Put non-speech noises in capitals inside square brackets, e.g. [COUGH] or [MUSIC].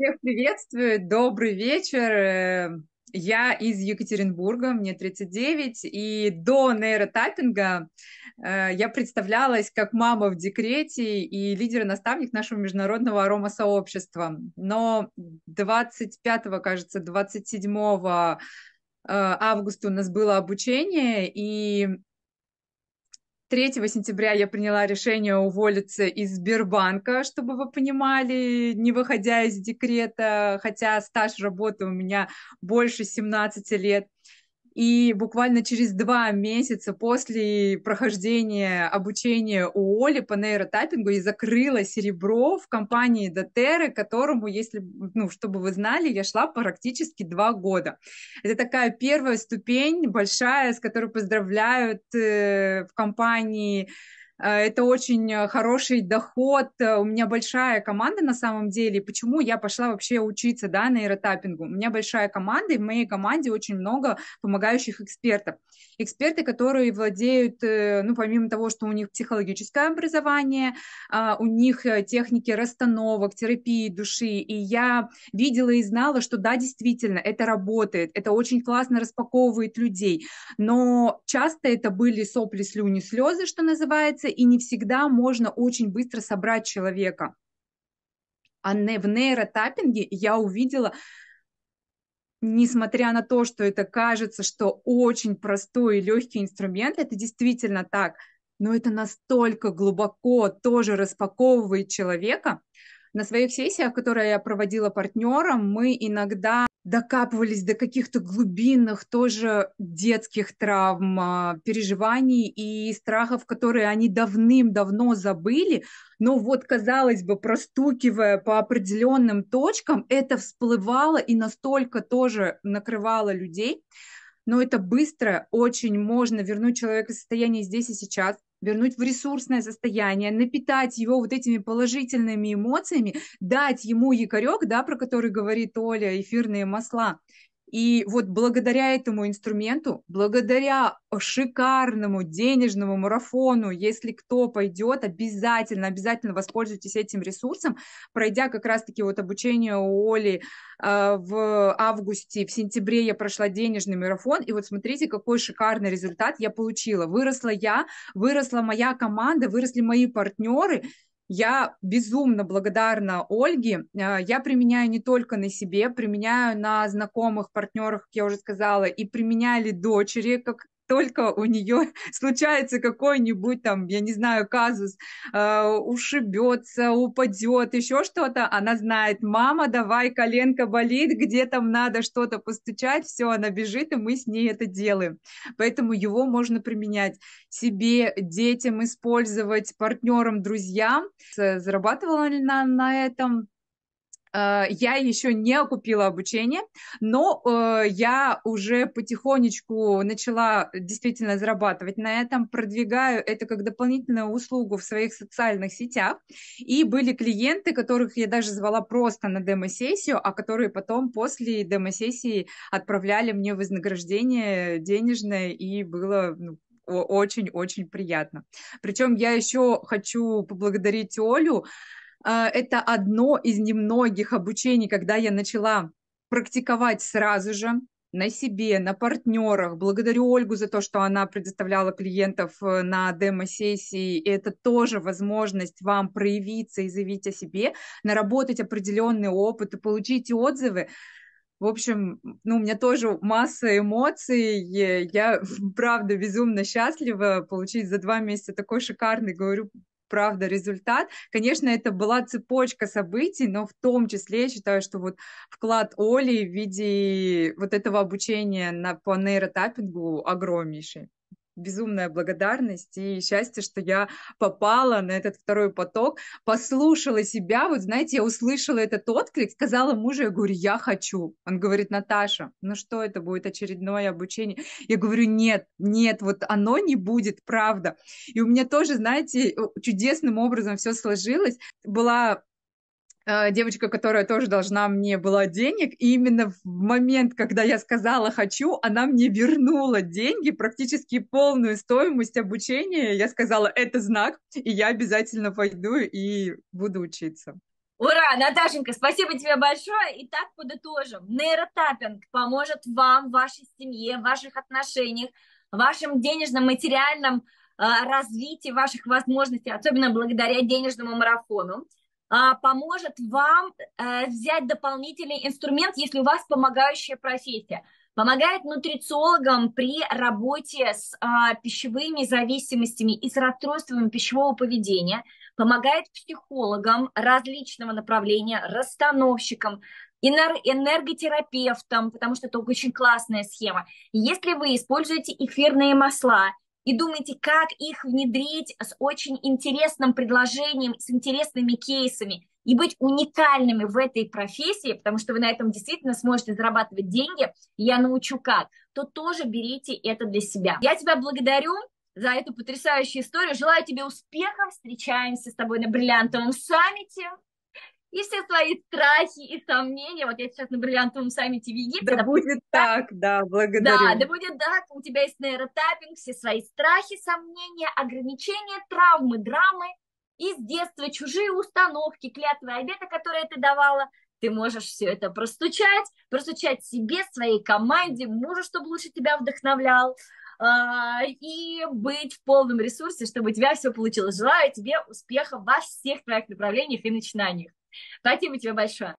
Всех приветствую, добрый вечер. Э, я из Екатеринбурга, мне 39, и до нейротаппинга э, я представлялась как мама в декрете и лидер и наставник нашего международного аромасообщества. Но 25, кажется, 27 э, августа у нас было обучение, и 3 сентября я приняла решение уволиться из Сбербанка, чтобы вы понимали, не выходя из декрета, хотя стаж работы у меня больше 17 лет. И буквально через два месяца после прохождения обучения у Оли по нейротаппингу я закрыла серебро в компании Дотеры, которому, если, ну, чтобы вы знали, я шла практически два года. Это такая первая ступень большая, с которой поздравляют э, в компании Э, это очень э, хороший доход, э, у меня большая команда на самом деле, почему я пошла вообще учиться, да, на нейротаппингу, у меня большая команда, и в моей команде очень много помогающих экспертов, эксперты, которые владеют, ну, помимо того, что у них психологическое образование, а, у них техники расстановок, терапии души, и я видела и знала, что да, действительно, это работает, это очень классно распаковывает людей, но часто это были сопли, слюни, слезы, что называется, меняется, и не всегда можно очень быстро собрать человека. А в нейротаппинге я увидела, несмотря на то, что это кажется, что очень простой и легкий инструмент, это действительно так, но это настолько глубоко тоже распаковывает человека. На своих сессиях, которые я проводила партнером, мы иногда докапывались до каких-то глубинных тоже детских травм, а, переживаний и страхов, которые они давным-давно забыли, но вот, казалось бы, простукивая по определенным точкам, это всплывало и настолько тоже накрывало людей, но это быстро, очень можно вернуть человека в состояние здесь и сейчас, вернуть в ресурсное состояние, напитать его вот этими положительными эмоциями, дать ему якорек, да, про который говорит Оля, эфирные масла, и вот благодаря этому инструменту, благодаря шикарному денежному марафону, если кто пойдет, обязательно, обязательно воспользуйтесь этим ресурсом, пройдя как раз-таки вот обучение у Оли э, в августе, в сентябре я прошла денежный марафон, и вот смотрите, какой шикарный результат я получила. Выросла я, выросла моя команда, выросли мои партнеры, я безумно благодарна Ольге. Э, я применяю не только на себе, применяю на знакомых, партнерах, как я уже сказала, и применяли дочери, как только у нее [LAUGHS] случается какой-нибудь там, я не знаю, казус, э, а, ушибется, упадет, еще что-то, она знает, мама, давай, коленка болит, где там надо что-то постучать, все, она бежит, и мы с ней это делаем. Поэтому его можно применять себе, детям использовать, партнерам, друзьям. Зарабатывала ли она на этом? Э, я еще не купила обучение, но э, я уже потихонечку начала действительно зарабатывать на этом, продвигаю это как дополнительную услугу в своих социальных сетях. И были клиенты, которых я даже звала просто на демо-сессию, а которые потом после демо-сессии отправляли мне вознаграждение денежное, и было ну, очень-очень приятно. Причем я еще хочу поблагодарить Олю а, это одно из немногих обучений, когда я начала практиковать сразу же на себе, на партнерах. Благодарю Ольгу за то, что она предоставляла клиентов э, на демо-сессии. это тоже возможность вам проявиться и заявить о себе, наработать определенный опыт и получить отзывы. В общем, ну, у меня тоже масса эмоций. Я, [LAUGHS] правда, безумно счастлива получить за два месяца такой шикарный, говорю, правда, результат. Конечно, это была цепочка событий, но в том числе я считаю, что вот вклад Оли в виде вот этого обучения на, по нейротаппингу огромнейший безумная благодарность и счастье, что я попала на этот второй поток, послушала себя, вот знаете, я услышала этот отклик, сказала мужу, я говорю, я хочу. Он говорит, Наташа, ну что это будет очередное обучение? Я говорю, нет, нет, вот оно не будет, правда. И у меня тоже, знаете, чудесным образом все сложилось. Была Э, девочка, которая тоже должна мне была денег, и именно в момент, когда я сказала «хочу», она мне вернула деньги, практически полную стоимость обучения. Я сказала «это знак, и я обязательно пойду и буду учиться». Ура, Наташенька, спасибо тебе большое. Итак, подытожим. Нейротаппинг поможет вам, вашей семье, ваших отношениях, в вашем денежно-материальном э, развитии ваших возможностей, особенно благодаря денежному марафону. А, поможет вам э, взять дополнительный инструмент, если у вас помогающая профессия. Помогает нутрициологам при работе с а, пищевыми зависимостями и с расстройствами пищевого поведения. Помогает психологам различного направления, расстановщикам, энерготерапевтам, потому что это очень классная схема. Если вы используете эфирные масла, и думаете, как их внедрить с очень интересным предложением, с интересными кейсами и быть уникальными в этой профессии, потому что вы на этом действительно сможете зарабатывать деньги, я научу как, то тоже берите это для себя. Я тебя благодарю за эту потрясающую историю. Желаю тебе успехов. Встречаемся с тобой на бриллиантовом саммите и все свои страхи и сомнения. Вот я сейчас на бриллиантовом саммите в Египте. Да допустим, будет так, да, благодарю. Да, да будет так, у тебя есть нейротаппинг, все свои страхи, сомнения, ограничения, травмы, драмы из детства, чужие установки, клятвы обета, которые ты давала, ты можешь все это простучать, простучать себе, своей команде, мужу, чтобы лучше тебя вдохновлял, а, и быть в полном ресурсе, чтобы у тебя все получилось. Желаю тебе успехов во всех твоих направлениях и начинаниях. Спасибо тебе большое.